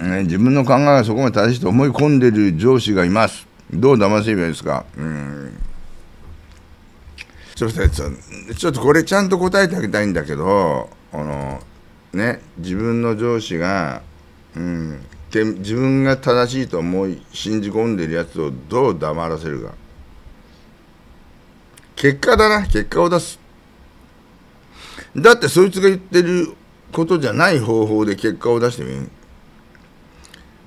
ね、自分の考えがそこまで正しいと思い込んでる上司がいますどう騙せばいいですかうんちょっとちょっとこれちゃんと答えてあげたいんだけどあのね自分の上司がうん自分が正しいと思い信じ込んでるやつをどう黙らせるか結果だな結果を出すだってそいつが言ってることじゃない方法で結果を出してみる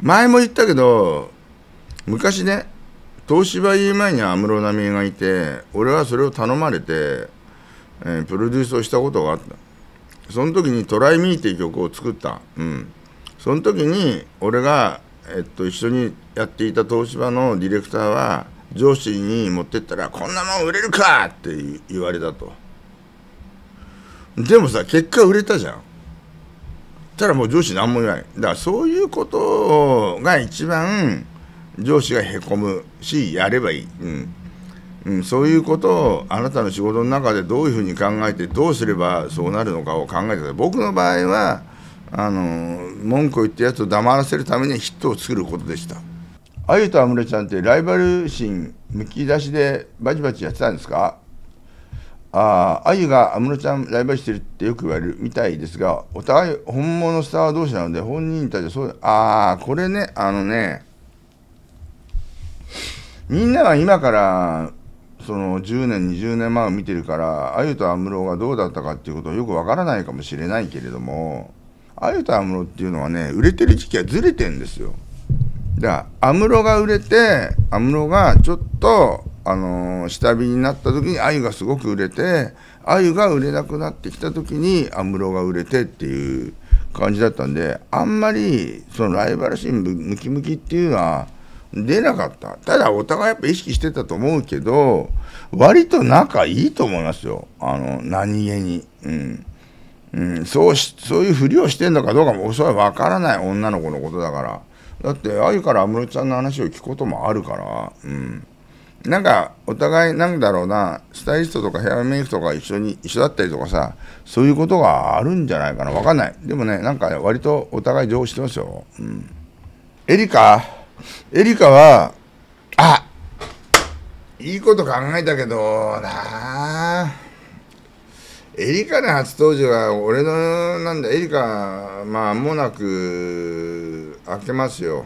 前も言ったけど、昔ね、東芝言う前に安室奈美恵がいて、俺はそれを頼まれて、えー、プロデュースをしたことがあった。その時に「トライミーっていう曲を作った。うん。その時に、俺が、えっと、一緒にやっていた東芝のディレクターは、上司に持ってったら、こんなもん売れるかって言われたと。でもさ、結果売れたじゃん。たらもう上司何も言わないだからそういうことが一番上司がへこむしやればいい、うんうん、そういうことをあなたの仕事の中でどういうふうに考えてどうすればそうなるのかを考えて僕の場合はあの文句を言ったやつを黙らせるためにヒットを作ることでしたあゆと安室ちゃんってライバル心むき出しでバチバチやってたんですかああゆが安室ちゃんライバルしてるってよく言われるみたいですが、お互い本物スター同士なので、本人たちはそう、ああ、これね、あのね、みんなは今から、その10年、20年前を見てるから、あゆと安室がどうだったかっていうことはよくわからないかもしれないけれども、あゆと安室っていうのはね、売れてる時期はずれてんですよ。だから、安室が売れて、安室がちょっと、あの下火になった時に鮎がすごく売れて鮎が売れなくなってきた時に安室が売れてっていう感じだったんであんまりそのライバル心ムキムキっていうのは出なかったただお互いやっぱ意識してたと思うけど割と仲いいと思いますよあの何気に、うんうん、そうそういうふりをしてんのかどうかもそれは分からない女の子のことだからだってあゆから安室ちゃんの話を聞くこともあるからうん。なんか、お互い、なんだろうな、スタイリストとかヘアメイクとか一緒に、一緒だったりとかさ、そういうことがあるんじゃないかな。わかんない。でもね、なんか、ね、割とお互い情報してますよ。うん。エリカエリカは、あいいこと考えたけど、なエリカの初登場は、俺の、なんだ、エリカ、まあ、もなく、開けますよ。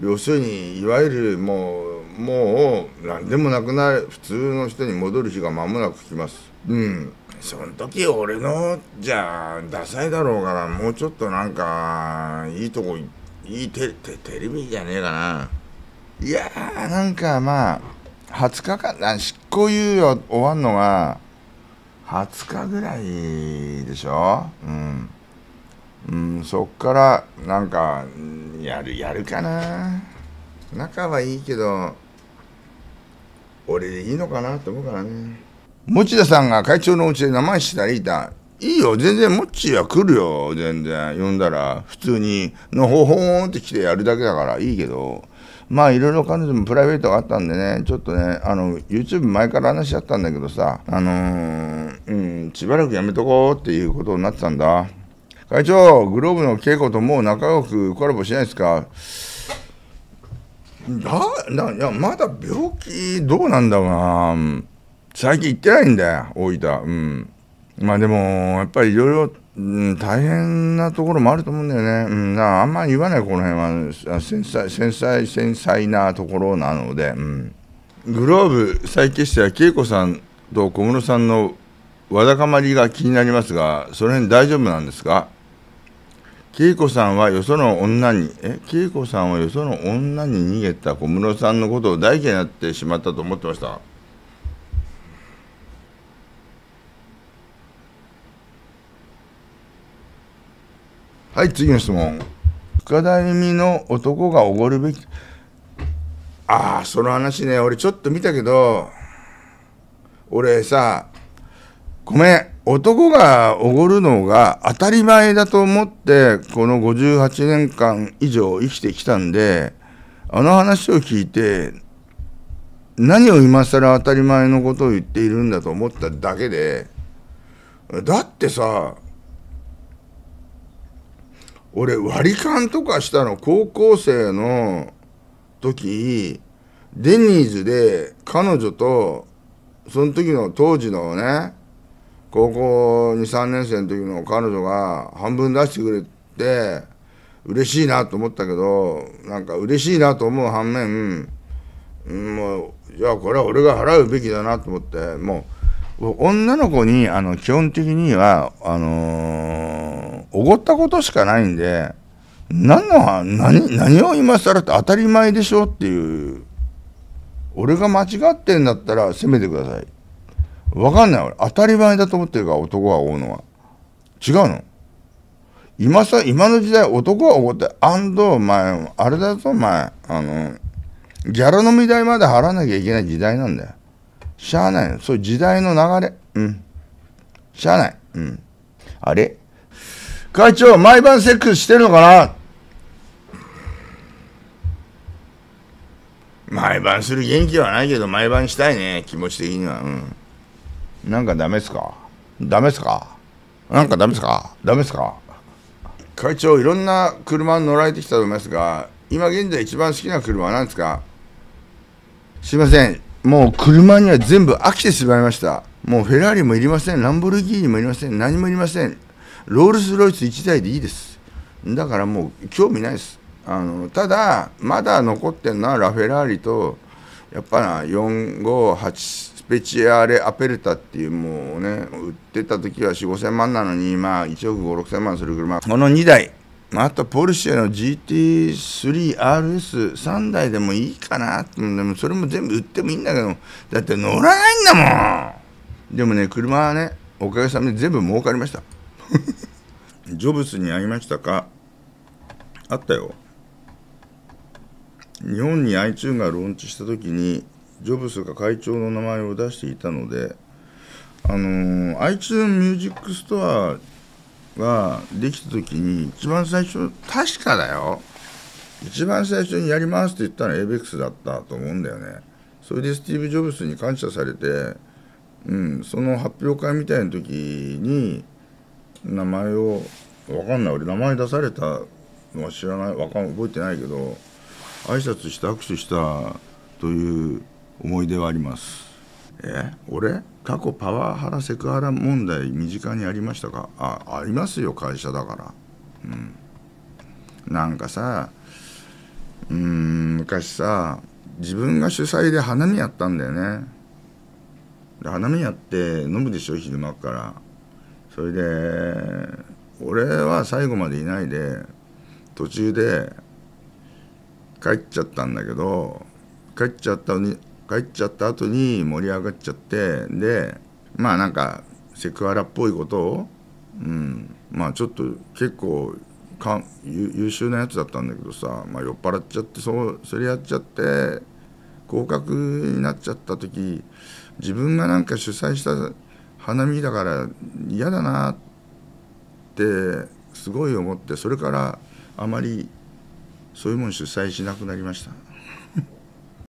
要するに、いわゆるもう、もう何でもなくなる普通の人に戻る日が間もなく来ますうんその時俺のじゃあダサいだろうからもうちょっとなんかいいとこいいテレビじゃねえかないやーなんかまあ20日間執行猶予終わんのが20日ぐらいでしょうん、うん、そっからなんかやるやるかな仲はいいけど俺でいいのかなと思うからね持田さんが会長のうちで名前したらいいだいいよ全然モッチーは来るよ全然呼んだら普通にのほほーんって来てやるだけだからいいけどまあいろいろ彼女もプライベートがあったんでねちょっとねあの YouTube 前から話しちゃったんだけどさあのー、うんしばらくやめとこうっていうことになってたんだ会長グローブの稽古ともう仲良くコラボしないですかだだいやまだ病気どうなんだろうな最近行ってないんだよ大分うんまあでもやっぱりいろいろ大変なところもあると思うんだよね、うん、あんまり言わないこの辺は繊細繊細繊細なところなので、うん、グローブ再結成は恵子さんと小室さんのわだかまりが気になりますがその辺大丈夫なんですか恵子さんはよその女に、え恵子さんはよその女に逃げた小室さんのことを大嫌いになってしまったと思ってました。はい、次の質問。深田由美の男がおごるべき。ああ、その話ね、俺ちょっと見たけど、俺さ、ごめん。男がおごるのが当たり前だと思って、この58年間以上生きてきたんで、あの話を聞いて、何を今更当たり前のことを言っているんだと思っただけで、だってさ、俺割り勘とかしたの高校生の時、デニーズで彼女と、その時の当時のね、高校23年生の時の彼女が半分出してくれて嬉しいなと思ったけどなんか嬉しいなと思う反面、もうじゃあこれは俺が払うべきだなと思ってもう女の子にあの基本的にはあのお、ごったことしかないんで何の何何を今更って当たり前でしょっていう俺が間違ってんだったら責めてください。わかんない俺。当たり前だと思ってるから男が追うのは。違うの今さ、今の時代男が追って、アンド、お前、あれだぞお前、あの、ギャラのみ代まで払わなきゃいけない時代なんだよ。しゃあないの。そういう時代の流れ。うん。しゃあない。うん。あれ会長、毎晩セックスしてるのかな毎晩する元気はないけど、毎晩したいね、気持ち的には。うん。なんかダメですかダメですかなんかダメですかダメですか会長、いろんな車に乗られてきたと思いますが、今現在一番好きな車は何ですかすいません。もう車には全部飽きてしまいました。もうフェラーリもいりません。ランボルギーニもいりません。何もいりません。ロールス・ロイス1台でいいです。だからもう興味ないです。あのただ、まだ残ってるのはラフェラーリとやっぱな458スペチアレ・アペルタっていうもうね売ってた時は4 5千万なのにまあ1億5 6千万する車この2台まあ、あとポルシェの GT3RS3 台でもいいかなでもそれも全部売ってもいいんだけどだって乗らないんだもんでもね車はねおかげさまで全部儲かりましたジョブスに会いましたかあったよ日本に iTune s がローンチした時にジョブスが会長の名前を出していたのであの iTune s ミュージックストアができた時に一番最初確かだよ一番最初にやりますって言ったのは ABEX だったと思うんだよねそれでスティーブ・ジョブスに感謝されて、うん、その発表会みたいな時に名前を分かんない俺名前出されたのは知らないわかん覚えてないけど挨拶して握手したという思い出はありますえ俺過去パワハラセクハラ問題身近にありましたかあありますよ会社だからうんなんかさうん昔さ自分が主催で花見やったんだよねで花見やって飲むでしょ昼間からそれで俺は最後までいないで途中で帰っちゃったんだけど帰っちゃったに帰っちゃった後に盛り上がっちゃってでまあなんかセクハラっぽいことを、うん、まあちょっと結構か優秀なやつだったんだけどさ、まあ、酔っ払っちゃってそうそれやっちゃって合格になっちゃった時自分がなんか主催した花見だから嫌だなってすごい思ってそれからあまりそういうものを主催しなくなりました。